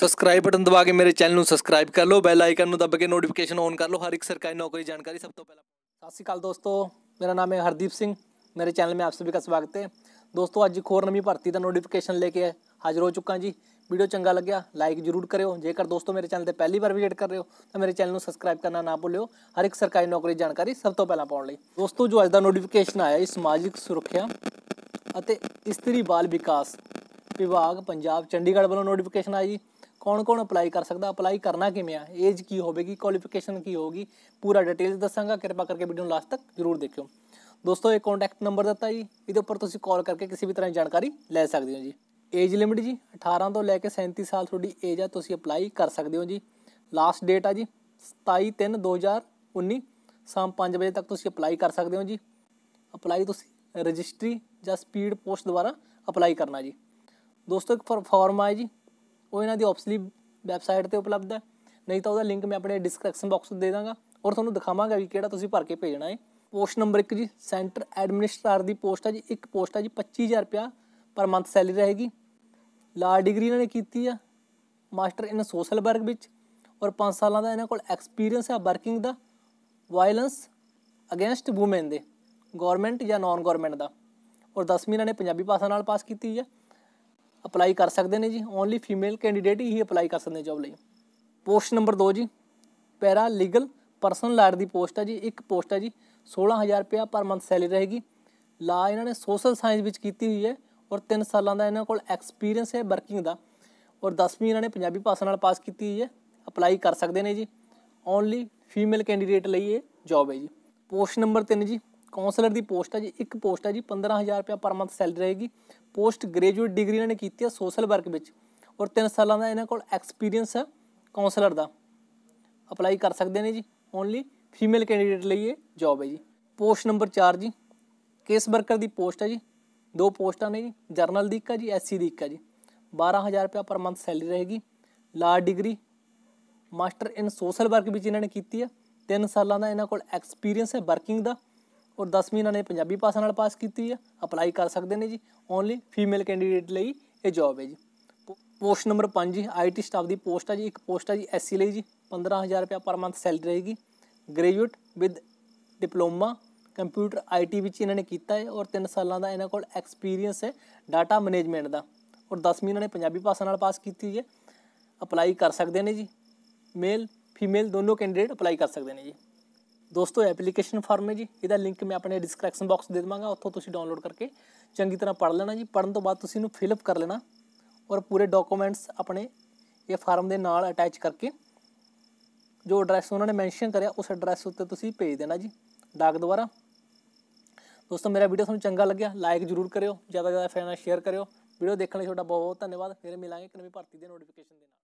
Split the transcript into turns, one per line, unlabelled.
subscribe button ਦਬਾ ਕੇ ਮੇਰੇ channel ਨੂੰ ਸਬਸਕ੍ਰਾਈਬ ਕਰ ਲਓ ਬੈਲ ਆਈਕਨ ਨੂੰ ਦਬ ਕੇ ਨੋਟੀਫਿਕੇਸ਼ਨ ਔਨ ਕਰ ਲਓ ਹਰ ਇੱਕ ਸਰਕਾਰੀ ਨੌਕਰੀ ਜਾਣਕਾਰੀ ਸਭ ਤੋਂ ਪਹਿਲਾਂ ਸਤਿ ਸ਼੍ਰੀ ਅਕਾਲ ਦੋਸਤੋ ਮੇਰਾ ਨਾਮ ਹੈ ਹਰਦੀਪ ਸਿੰਘ ਮੇਰੇ ਚੈਨਲ में ਆਪ ਸਭੀ ਦਾ ਸਵਾਗਤ ਹੈ ਦੋਸਤੋ ਅੱਜ ਇੱਕ ਹੋਰ ਨਵੀਂ ਭਰਤੀ ਦਾ ਨੋਟੀਫਿਕੇਸ਼ਨ ਲੈ ਕੇ ਹਾਜ਼ਰ ਹੋ ਚੁੱਕਾ ਜੀ ਵੀਡੀਓ ਚੰਗਾ ਲੱਗਿਆ ਲਾਈਕ ਜਰੂਰ ਕਰਿਓ ਜੇਕਰ ਦੋਸਤੋ ਮੇਰੇ ਚੈਨਲ ਤੇ ਪਹਿਲੀ ਵਾਰ ਵਿਜ਼ਿਟ ਕਰ ਰਹੇ ਹੋ ਤਾਂ ਮੇਰੇ ਚੈਨਲ ਨੂੰ ਸਬਸਕ੍ਰਾਈਬ ਕਰਨਾ ਨਾ ਭੁੱਲਿਓ ਹਰ ਇੱਕ ਸਰਕਾਰੀ ਨੌਕਰੀ ਜਾਣਕਾਰੀ ਸਭ ਤੋਂ ਪਹਿਲਾਂ ਪਾਉਣ ਲਈ ਦੋਸਤੋ ਜੋ ਅੱਜ ਦਾ ਨੋਟੀਫਿਕੇਸ਼ਨ ਆਇਆ ਇਹ ਸਮਾਜਿਕ ਸੁਰੱਖਿਆ ਅਤੇ ਇਸਤਰੀ ਬਾਲ ਵਿਕਾਸ ਵਿਭਾਗ ਪੰਜਾਬ ਚੰਡੀਗੜ੍ਹ ਵੱਲੋਂ ਨੋਟੀਫਿਕੇਸ਼ਨ ਆਈ ਜੀ ਕੌਣ-ਕੌਣ ਅਪਲਾਈ ਕਰ ਸਕਦਾ ਅਪਲਾਈ ਕਰਨਾ ਕਿਵੇਂ ਆ ਏਜ ਕੀ ਹੋਵੇਗੀ ਕੁਆਲੀਫਿਕੇਸ਼ਨ ਕੀ ਹੋਗੀ ਪੂਰਾ ਡਿਟੇਲਸ ਦੱਸਾਂਗਾ ਕਿਰਪਾ ਕਰਕੇ ਵੀਡੀਓ ਨੂੰ ਲਾਸਟ ਤੱਕ ਜ਼ਰੂਰ ਦੇਖਿਓ ਦੋਸਤੋ ਇਹ ਕੰਟੈਕਟ ਨੰਬਰ ਦਿੱਤਾ ਜੀ ਇਹਦੇ ਉੱਪਰ ਤੁਸੀਂ ਕਾਲ ਕਰਕੇ ਕਿਸੇ ਵੀ ਤਰ੍ਹਾਂ ਦੀ ਜਾਣਕਾਰੀ ਲੈ ਸਕਦੇ ਹੋ ਜੀ ਏਜ ਲਿਮਿਟ ਜੀ 18 ਤੋਂ ਲੈ ਕੇ 37 ਸਾਲ ਤੁਹਾਡੀ ਏਜ ਆ ਤੁਸੀਂ ਅਪਲਾਈ ਕਰ ਸਕਦੇ ਹੋ ਜੀ ਲਾਸਟ ਡੇਟ ਆ ਜੀ 27 3 2019 ਸ਼ਾਮ 5 ਵਜੇ ਤੱਕ ਤੁਸੀਂ ਅਪਲਾਈ ਕਰ ਸਕਦੇ ਹੋ ਜੀ ਅਪਲਾਈ ਤੁਸੀਂ ਰਜਿਸਟਰੀ ਜਾਂ ਸਪੀਡ ਪੋਸਟ ਦੁਆਰਾ ਅਪਲਾਈ ਕਰਨਾ ਜੀ ਦੋਸਤੋ ਇੱਕ ਫਾਰਮ ਆਇਆ ਜੀ ਉਹ ਇਹਨਾਂ ਦੀ ਆਫਸਲੀ ਵੈਬਸਾਈਟ ਤੇ ਉਪਲਬਧ ਹੈ ਨਹੀਂ ਤਾਂ ਉਹਦਾ ਲਿੰਕ ਮੈਂ ਆਪਣੇ ਡਿਸਕ੍ਰਿਪਸ਼ਨ ਬਾਕਸ ਵਿੱਚ ਦੇ ਦਾਂਗਾ ਔਰ ਤੁਹਾਨੂੰ ਦਿਖਾਵਾਂਗਾ ਵੀ ਕਿਹੜਾ ਤੁਸੀਂ ਭਰ ਕੇ ਭੇਜਣਾ ਹੈ ਪੋਸਟ ਨੰਬਰ 1 ਜੀ ਸੈਂਟਰ ਐਡਮਿਨਿਸਟਰਾਰ ਦੀ ਪੋਸਟ ਹੈ ਜੀ ਇੱਕ ਪੋਸਟ ਹੈ ਜੀ 25000 ਰੁਪਿਆ ਪਰ ਮੰਥ ਸੈਲਰੀ ਰਹੇਗੀ ਲਾਅ ਡਿਗਰੀ ਇਹਨਾਂ ਨੇ ਕੀਤੀ ਆ ਮਾਸਟਰ ਇਨ ਸੋਸ਼ਲ ਵਰਕ ਵਿੱਚ ਔਰ 5 ਸਾਲਾਂ ਦਾ ਇਹਨਾਂ ਕੋਲ ਐਕਸਪੀਰੀਅੰਸ ਹੈ ਵਰਕਿੰਗ ਦਾ ਵਾਇਲੈਂਸ ਅਗੇਂਸਟ ਔਮਨ ਦੇ ਗਵਰਨਮੈਂਟ ਜਾਂ ਨਾਨ ਗਵਰਨਮੈਂਟ ਦਾ ਔਰ 10ਵੀਂ ਇਹਨਾਂ ਨੇ ਪੰਜਾਬੀ ਭਾਸ਼ਾ ਨਾਲ ਪਾਸ ਕੀਤੀ ਹੈ ਅਪਲਾਈ ਕਰ ਸਕਦੇ ਨੇ ਜੀ ਓਨਲੀ ਫੀਮੇਲ ਕੈਂਡੀਡੇਟ ਹੀ ਅਪਲਾਈ ਕਰ ਸਕਦੇ ਨੇ ਜੌਬ ਲਈ ਪੋਸਟ ਨੰਬਰ 2 ਜੀ ਪੈਰਾ ਲੀਗਲ ਪਰਸਨਲ ਲਾਇਰ ਦੀ ਪੋਸਟ ਹੈ ਜੀ ਇੱਕ ਪੋਸਟ ਹੈ ਜੀ 16000 ਰੁਪਿਆ ਪਰ ਮੰਥ ਸੈਲਰੀ ਰਹੇਗੀ ਲਾ ਇਹਨਾਂ ਨੇ ਸੋਸ਼ਲ ਸਾਇੰਸ ਵਿੱਚ ਕੀਤੀ ਹੋਈ ਹੈ ਔਰ 3 ਸਾਲਾਂ ਦਾ ਇਹਨਾਂ ਕੋਲ ਐਕਸਪੀਰੀਅੰਸ ਹੈ ਵਰਕਿੰਗ ਦਾ ਔਰ 10ਵੀਂ ਇਹਨਾਂ ਨੇ ਪੰਜਾਬੀ ਭਾਸ਼ਾ ਨਾਲ ਪਾਸ ਕੀਤੀ ਹੋਈ ਹੈ ਅਪਲਾਈ ਕਰ ਸਕਦੇ ਨੇ ਜੀ ਓਨਲੀ ਫੀਮੇਲ ਕੈਂਡੀਡੇਟ ਲਈ ਇਹ ਜੌਬ ਹੈ ਜੀ ਪੋਸਟ ਨੰਬਰ 3 ਜੀ ਕਾਉਂਸਲਰ ਦੀ ਪੋਸਟ ਹੈ ਜੀ ਇੱਕ ਪੋਸਟ ਹੈ ਜੀ 15000 ਰੁਪਏ ਪਰ ਮੰਥ ਸੈਲਰੀ ਰਹੇਗੀ ਪੋਸਟ ਗ੍ਰੈਜੂਏਟ ਡਿਗਰੀ ਇਹਨਾਂ ਨੇ ਕੀਤੀ ਹੈ ਸੋਸ਼ਲ ਵਰਕ ਵਿੱਚ ਔਰ 3 ਸਾਲਾਂ ਦਾ ਇਹਨਾਂ ਕੋਲ ਐਕਸਪੀਰੀਅੰਸ ਹੈ ਕਾਉਂਸਲਰ ਦਾ ਅਪਲਾਈ ਕਰ ਸਕਦੇ ਨੇ ਜੀ ਓਨਲੀ ਫੀਮੇਲ ਕੈਂਡੀਡੇਟ ਲਈ ਇਹ ਜੌਬ ਹੈ ਜੀ ਪੋਸਟ ਨੰਬਰ 4 ਜੀ ਕੇਸ ਵਰਕਰ ਦੀ ਪੋਸਟ ਹੈ ਜੀ ਦੋ ਪੋਸਟਾਂ ਨੇ ਜੀ ਜਰਨਲ ਦੀ ਇੱਕ ਹੈ ਜੀ ਐਸਸੀ ਦੀ ਇੱਕ ਹੈ ਜੀ 12000 ਰੁਪਏ ਪਰ ਮੰਥ ਸੈਲਰੀ ਰਹੇਗੀ law degree master in social work ਵਿੱਚ ਇਹਨਾਂ ਨੇ ਕੀਤੀ ਹੈ 3 ਸਾਲਾਂ ਦਾ ਇਹਨਾਂ ਕੋਲ ਐਕਸਪੀਰੀਅੰਸ ਹੈ ਵਰਕਿੰਗ ਦਾ ਔਰ 10ਵੀਂ ਇਹਨਾਂ ਨੇ ਪੰਜਾਬੀ ਭਾਸ਼ਾ ਨਾਲ ਪਾਸ ਕੀਤੀ ਹੈ ਅਪਲਾਈ ਕਰ ਸਕਦੇ ਨੇ ਜੀ ਓਨਲੀ ਫੀਮੇਲ ਕੈਂਡੀਡੇਟ ਲਈ ਇਹ ਜੌਬ ਹੈ ਜੀ ਪੋਸਟ ਨੰਬਰ 5 ਜੀ ਆਈਟੀ ਸਟਾਫ ਦੀ ਪੋਸਟ ਹੈ ਜੀ ਇੱਕ ਪੋਸਟ ਹੈ ਜੀ ਐਸਸੀ ਲਈ ਜੀ 15000 ਰੁਪਏ ਪਰ ਮੰਥ ਸੈਲਰੀ ਰਹੇਗੀ graduate with diploma computer IT ਵਿੱਚ ਇਹਨਾਂ ਨੇ ਕੀਤਾ ਹੈ ਔਰ 3 ਸਾਲਾਂ ਦਾ ਇਹਨਾਂ ਕੋਲ ਐਕਸਪੀਰੀਅੰਸ ਹੈ ਡਾਟਾ ਮੈਨੇਜਮੈਂਟ ਦਾ ਔਰ 10ਵੀਂ ਇਹਨਾਂ ਨੇ ਪੰਜਾਬੀ ਭਾਸ਼ਾ ਨਾਲ ਪਾਸ ਕੀਤੀ ਹੈ ਅਪਲਾਈ ਕਰ ਸਕਦੇ ਨੇ ਜੀ ਮੇਲ ਫੀਮੇਲ ਦੋਨੋਂ ਕੈਂਡੀਡੇਟ ਅਪਲਾਈ ਕਰ ਸਕਦੇ ਨੇ ਜੀ ਦੋਸਤੋ ਐਪਲੀਕੇਸ਼ਨ ਫਾਰਮ ਹੈ ਜੀ ਇਹਦਾ ਲਿੰਕ ਮੈਂ ਆਪਣੇ ਡਿਸਕ੍ਰਿਪਸ਼ਨ ਬਾਕਸ ਦੇ ਦਵਾਂਗਾ ਉੱਥੋਂ ਤੁਸੀਂ ਡਾਊਨਲੋਡ ਕਰਕੇ ਚੰਗੀ ਤਰ੍ਹਾਂ ਪੜ੍ਹ ਲੈਣਾ ਜੀ ਪੜਨ ਤੋਂ ਬਾਅਦ ਤੁਸੀਂ ਇਹਨੂੰ ਫਿਲ ਅਪ ਕਰ ਲੈਣਾ ਔਰ ਪੂਰੇ ਡਾਕੂਮੈਂਟਸ ਆਪਣੇ ਇਹ ਫਾਰਮ ਦੇ ਨਾਲ ਅਟੈਚ ਕਰਕੇ ਜੋ ਐਡਰੈਸ ਉਹਨਾਂ ਨੇ ਮੈਂਸ਼ਨ ਕਰਿਆ ਉਸ ਐਡਰੈਸ ਉੱਤੇ ਤੁਸੀਂ ਭੇਜ ਦੇਣਾ ਜੀ ਡਾਕ ਦੁਆਰਾ ਦੋਸਤੋ ਮੇਰਾ ਵੀਡੀਓ ਤੁਹਾਨੂੰ ਚੰਗਾ ਲੱਗਿਆ ਲਾਈਕ ਜ਼ਰੂਰ ਕਰਿਓ ਜ਼ਿਆਦਾ ਜ਼ਿਆਦਾ ਫੈਨਾਂ ਸ਼ੇਅਰ ਕਰਿਓ ਵੀਡੀਓ ਦੇਖਣ ਲਈ ਤੁਹਾਡਾ ਬਹੁਤ ਬਹੁਤ ਧੰਨਵਾਦ ਫਿਰ ਮਿਲਾਂਗੇ ਇੱਕ ਨਵੀਂ ਭਰਤੀ ਦੇ ਨੋਟੀਫਿਕੇਸ਼ਨ ਦੇ ਨਾਲ